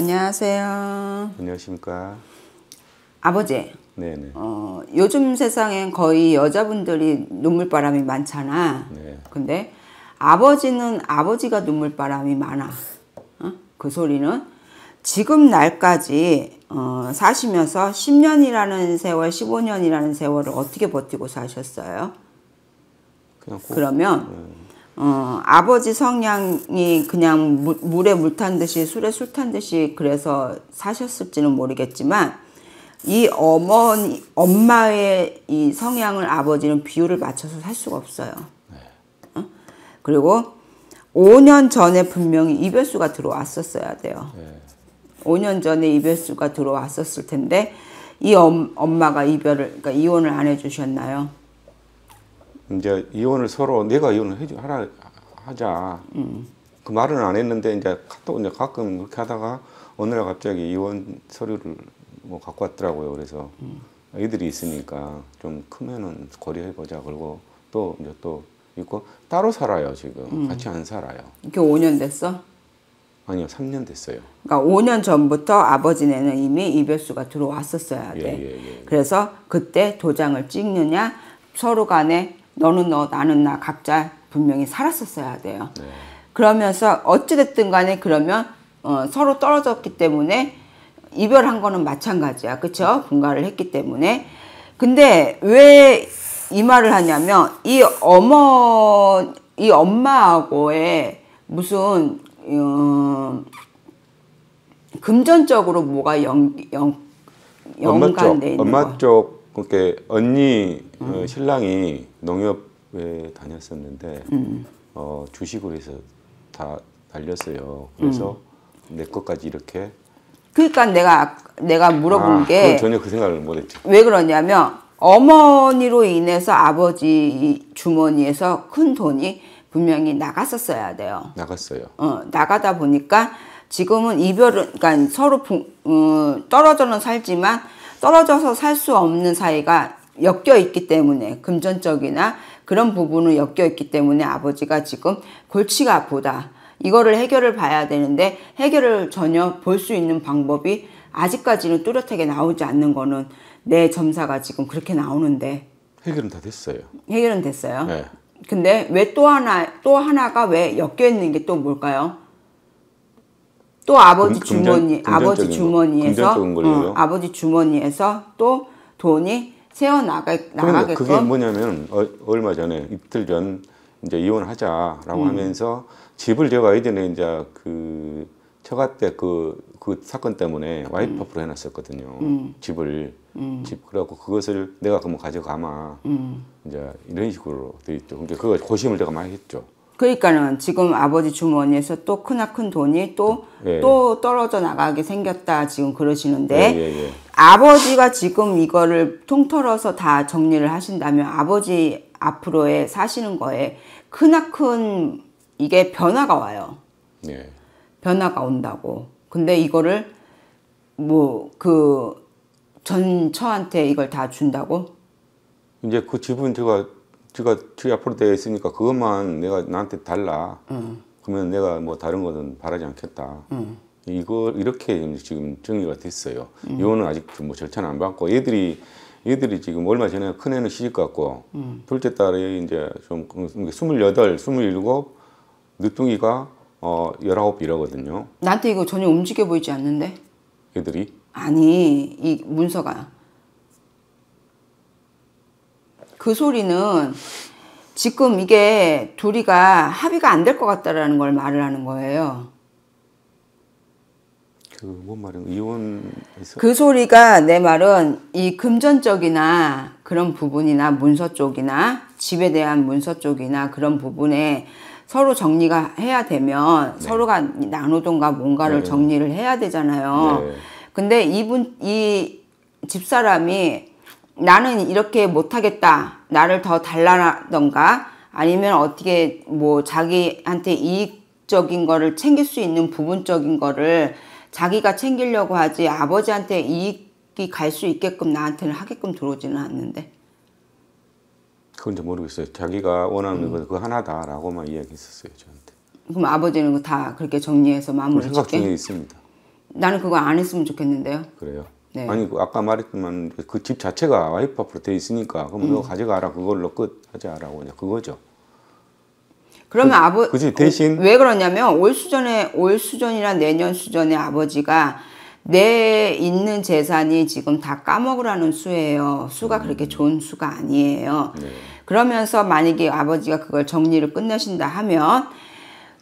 안녕하세요. 안녕하십니까. 아버지. 네네. 어, 요즘 세상엔 거의 여자분들이 눈물바람이 많잖아. 네. 근데 아버지는 아버지가 눈물바람이 많아. 어? 그 소리는 지금 날까지 어, 사시면서 10년이라는 세월, 15년이라는 세월을 어떻게 버티고 사셨어요? 그러면 네. 어, 아버지 성향이 그냥 물, 물에 물 탄 듯이 술에 술 탄 듯이 그래서 사셨을지는 모르겠지만 이 어머니 엄마의 이 성향을 아버지는 비율을 맞춰서 살 수가 없어요. 네. 어? 그리고 5년 전에 분명히 이별수가 들어왔었어야 돼요. 네. 5년 전에 이별수가 들어왔었을 텐데 이 엄, 엄마가 이별을 그러니까 이혼을 안 해주셨나요? 이제 이혼을 서로 내가 이혼을 해주 하라 하자. 음. 그 말은 안 했는데 이제 카톡 이제 가끔 그렇게 하다가 어느 날 갑자기 이혼 서류를 뭐 갖고 왔더라고요. 그래서 음. 애들이 있으니까 좀 크면은 고려해 보자. 그러고또 이제 또 있고 따로 살아요 지금 음. 같이 안 살아요. 이게 렇 5년 됐어? 아니요, 3년 됐어요. 그러니까 5년 전부터 아버지네는 이미 이별수가 들어왔었어야 돼. 예, 예, 예. 그래서 그때 도장을 찍느냐 서로 간에 너는 너 나는 나 각자 분명히 살았었어야 돼요. 네. 그러면서 어찌됐든 간에 그러면 어, 서로 떨어졌기 때문에 이별한 거는 마찬가지야. 그쵸? 분가를 했기 때문에. 근데 왜 이 말을 하냐면 이 어머, 이 엄마하고의 무슨, 음, 금전적으로 뭐가 연, 연, 연관돼 있는 엄마 쪽, 엄마 쪽, 이렇게 언니, 어, 음. 어, 신랑이 농협에 다녔었는데 음. 어, 주식으로 해서 다 달렸어요. 그래서 음. 내 것까지 이렇게. 그러니까 내가 내가 물어본 아, 게 전혀 그 생각을 못했죠. 왜 그러냐면 어머니로 인해서 아버지 주머니에서 큰 돈이 분명히 나갔었어야 돼요. 나갔어요. 어, 나가다 보니까 지금은 이별은 그러니까 서로 음, 떨어져는 살지만 떨어져서 살 수 없는 사이가 엮여 있기 때문에 금전적이나 그런 부분은 엮여 있기 때문에 아버지가 지금 골치가 아프다. 이거를 해결을 봐야 되는데 해결을 전혀 볼 수 있는 방법이 아직까지는 뚜렷하게 나오지 않는 거는 내 점사가 지금 그렇게 나오는데 해결은 다 됐어요. 해결은 됐어요. 네. 근데 왜 또 하나 또 하나가 왜 엮여 있는 게 또 뭘까요? 또 아버지 금, 주머니 금전, 아버지 주머니에서 어, 아버지 주머니에서 또 돈이 세워 나가 나가겠고. 그게 뭐냐면 어, 얼마 전에 이틀 전 이제 이혼하자라고 음. 하면서 집을 제가 예전에 이제 그 처가 때 그 그 사건 때문에 와이퍼프로 음. 해놨었거든요. 음. 집을 음. 집 그래갖고 그것을 내가 그러면 가져가마 음. 이제 이런 식으로 돼 있죠. 근데 그러니까 그거 고심을 제가 많이 했죠. 그러니까는 지금 아버지 주머니에서 또 크나큰 돈이 또또 예. 또 떨어져 나가게 생겼다 지금 그러시는데 예, 예, 예. 아버지가 지금 이거를 통틀어서 다 정리를 하신다면 아버지 앞으로의 사시는 거에 크나큰 이게 변화가 와요. 예. 변화가 온다고. 근데 이거를 뭐 그 전처한테 이걸 다 준다고? 이제 그 집은 제가 제가 제 앞으로 되어 있으니까 그것만 내가 나한테 달라. 음. 그러면 내가 뭐 다른 거는 바라지 않겠다. 음. 이거 이렇게 지금 정리가 됐어요. 음. 이혼은 아직 뭐 절차는 안 받고 애들이 애들이 지금 얼마 전에 큰 애는 시집 갔고 음. 둘째 딸이 이제 좀 그, 스물여덟, 스물일곱 늦둥이가 어 열아홉 이라거든요. 나한테 이거 전혀 움직여 보이지 않는데. 애들이? 아니 이 문서가 그 소리는 지금 이게 둘이가 합의가 안 될 것 같다라는 걸 말을 하는 거예요. 그뭔 말인가 이에서그 소리가 내 말은 이 금전적이나 그런 부분이나 문서 쪽이나 집에 대한 문서 쪽이나 그런 부분에 서로 정리가 해야 되면 네. 서로가 나누던가 뭔가를 네. 정리를 해야 되잖아요. 네. 근데 이분 이 집사람이 나는 이렇게 못하겠다. 나를 더 달라던가 아니면 어떻게 뭐 자기한테 이익 적인 거를 챙길 수 있는 부분적인 거를 자기가 챙기려고 하지 아버지한테 이익이 갈 수 있게끔 나한테는 하게끔 들어오지는 않는데. 그건 좀 모르겠어요. 자기가 원하는 음. 건그 하나다라고만 이야기했었어요 저한테. 그럼 아버지는 다 그렇게 정리해서 마무리. 생각 줄게? 중에 있습니다. 나는 그거 안 했으면 좋겠는데요. 그래요. 네. 아니 그 아까 말했지만 그 집 자체가 와이프 앞으로 돼 있으니까 그럼 음. 너 가져가라 그걸로 끝 하지 않라고 그냥 그거죠. 그러면 그, 아버 그지 대신 왜 그러냐면 올 수전에 올 수전이나 내년 수전에 아버지가 내 있는 재산이 지금 다 까먹으라는 수예요. 수가 음. 그렇게 좋은 수가 아니에요. 네. 그러면서 만약에 아버지가 그걸 정리를 끝내신다 하면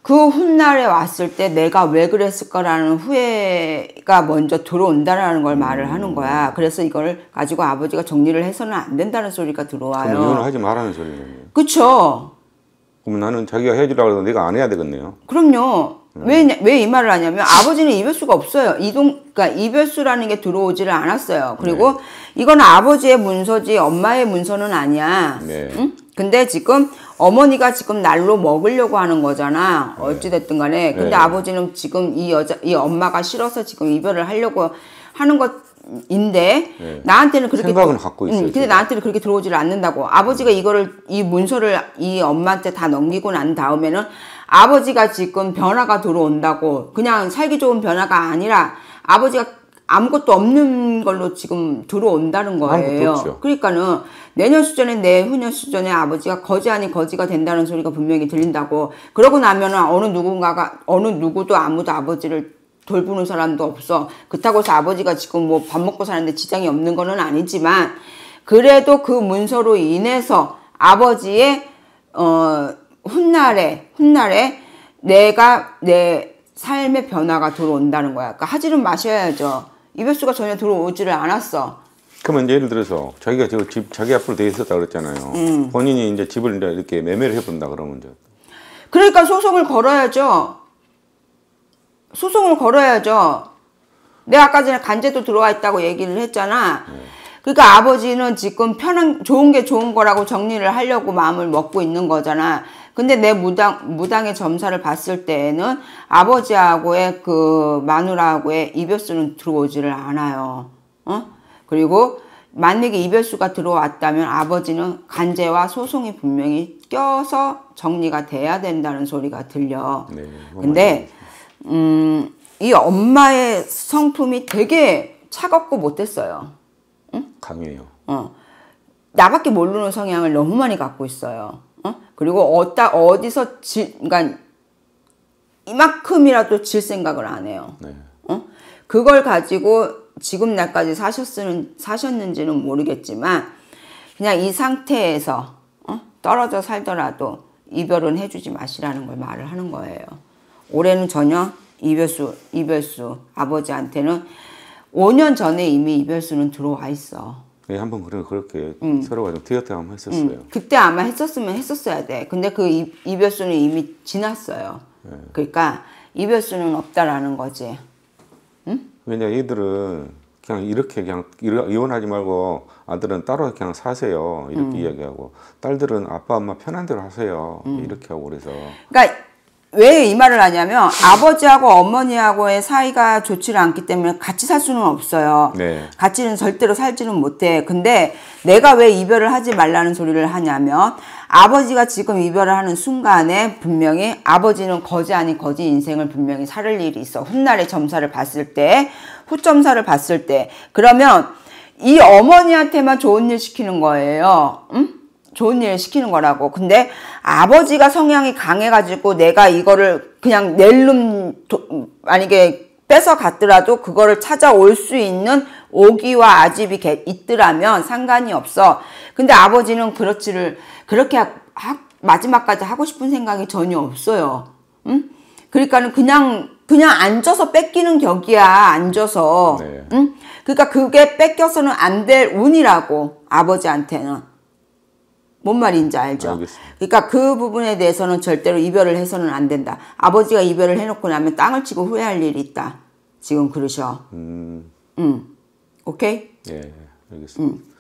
그 훗날에 왔을 때 내가 왜 그랬을까라는 후회가 먼저 들어온다라는 걸 말을 음. 하는 거야. 그래서 이걸 가지고 아버지가 정리를 해서는 안 된다는 소리가 들어와요. 이혼을 하지 말라는 소리예요. 그쵸. 그러면 나는 자기가 헤어지라고 해도 내가 안 해야 되겠네요. 그럼요. 네. 왜왜 이 말을 하냐면 아버지는 이별수가 없어요. 이동 그러니까 이별수라는 게 들어오지를 않았어요. 그리고 네. 이건 아버지의 문서지 엄마의 문서는 아니야. 네. 응? 근데 지금 어머니가 지금 날로 먹으려고 하는 거잖아. 네. 어찌 됐든 간에. 근데 네. 아버지는 지금 이 여자 이 엄마가 싫어서 지금 이별을 하려고 하는 것 인데 네. 나한테는 그렇게 생각은 갖고 음, 있어요. 음, 근데 나한테는 그렇게 들어오지를 않는다고. 아버지가 이거를 이 문서를 이 엄마한테 다 넘기고 난 다음에는 아버지가 지금 변화가 들어온다고 그냥 살기 좋은 변화가 아니라 아버지가 아무것도 없는 걸로 지금 들어온다는 거예요. 그러니까는 내년 수전에 내 후년 수전에 아버지가 거지 아니 거지가 된다는 소리가 분명히 들린다고. 그러고 나면은 어느 누군가가 어느 누구도 아무도 아버지를 돌보는 사람도 없어. 그렇다고 해서 아버지가 지금 뭐 밥 먹고 사는데 지장이 없는 거는 아니지만 그래도 그 문서로 인해서 아버지의 어 훗날에 훗날에 내가 내 삶의 변화가 들어온다는 거야. 그러니까 하지는 마셔야죠. 이별수가 전혀 들어오지를 않았어. 그러면 예를 들어서 자기가 저집 자기 앞으로 돼 있었다 그랬잖아요. 음. 본인이 이제 집을 이제 이렇게 매매를 해본다 그러면 이제 그러니까 소송을 걸어야죠. 소송을 걸어야죠. 내가 아까 전에 간제도 들어와 있다고 얘기를 했잖아. 그러니까 아버지는 지금 편한 좋은 게 좋은 거라고 정리를 하려고 마음을 먹고 있는 거잖아. 근데 내 무당 무당의 점사를 봤을 때에는 아버지하고의 그 마누라하고의 이별수는 들어오지를 않아요. 어? 그리고 만약에 이별수가 들어왔다면 아버지는 간제와 소송이 분명히 껴서 정리가 돼야 된다는 소리가 들려. 네, 근데 음, 이 엄마의 성품이 되게 차갑고 못됐어요. 응? 강요해요. 어. 나밖에 모르는 성향을 너무 많이 갖고 있어요. 어? 그리고 어디 어디서 지, 그러니까 이만큼이라도 질 생각을 안 해요. 네. 어? 그걸 가지고 지금 날까지 사셨는 사셨는지는 모르겠지만 그냥 이 상태에서 어? 떨어져 살더라도 이별은 해주지 마시라는 걸 말을 하는 거예요. 올해는 전혀 이별수, 이별수. 아버지한테는 5년 전에 이미 이별수는 들어와 있어. 네, 한 번 그렇게 음. 서로가 좀 티격태 한번 했었어요. 음. 그때 아마 했었으면 했었어야 돼. 근데 그 이, 이별수는 이미 지났어요. 네. 그러니까 이별수는 없다라는 거지. 응? 왜냐 얘들은 그냥 이렇게 그냥 이혼하지 말고 아들은 따로 그냥 사세요 이렇게 음. 이야기하고 딸들은 아빠 엄마 편한 대로 하세요 이렇게 하고 그래서. 그러니까 왜이 말을 하냐면 아버지하고 어머니하고의 사이가 좋지를 않기 때문에 같이 살 수는 없어요. 네. 같이는 절대로 살지는 못해. 근데 내가 왜 이별을 하지 말라는 소리를 하냐면 아버지가 지금 이별을 하는 순간에 분명히 아버지는 거지 아닌 거지 인생을 분명히 살을 일이 있어. 훗날의 점사를 봤을 때, 후점사를 봤을 때. 그러면 이 어머니한테만 좋은 일 시키는 거예요. 응? 좋은 일을 시키는 거라고. 근데 아버지가 성향이 강해가지고 내가 이거를 그냥 낼름 만약에 뺏어 갔더라도 그거를 찾아올 수 있는 오기와 아집이 있더라면 상관이 없어. 근데 아버지는 그렇지를 그렇게 하, 마지막까지 하고 싶은 생각이 전혀 없어요. 응? 그러니까는 그냥 그냥 앉아서 뺏기는 격이야. 앉아서. 네. 응? 그러니까 그게 뺏겨서는 안 될 운이라고 아버지한테는. 뭔 말인지 알죠? 알겠습니다. 그러니까 그 부분에 대해서는 절대로 이별을 해서는 안 된다. 아버지가 이별을 해놓고 나면 땅을 치고 후회할 일이 있다. 지금 그러셔. 음. 음. 오케이? 예, 예 알겠습니다. 음.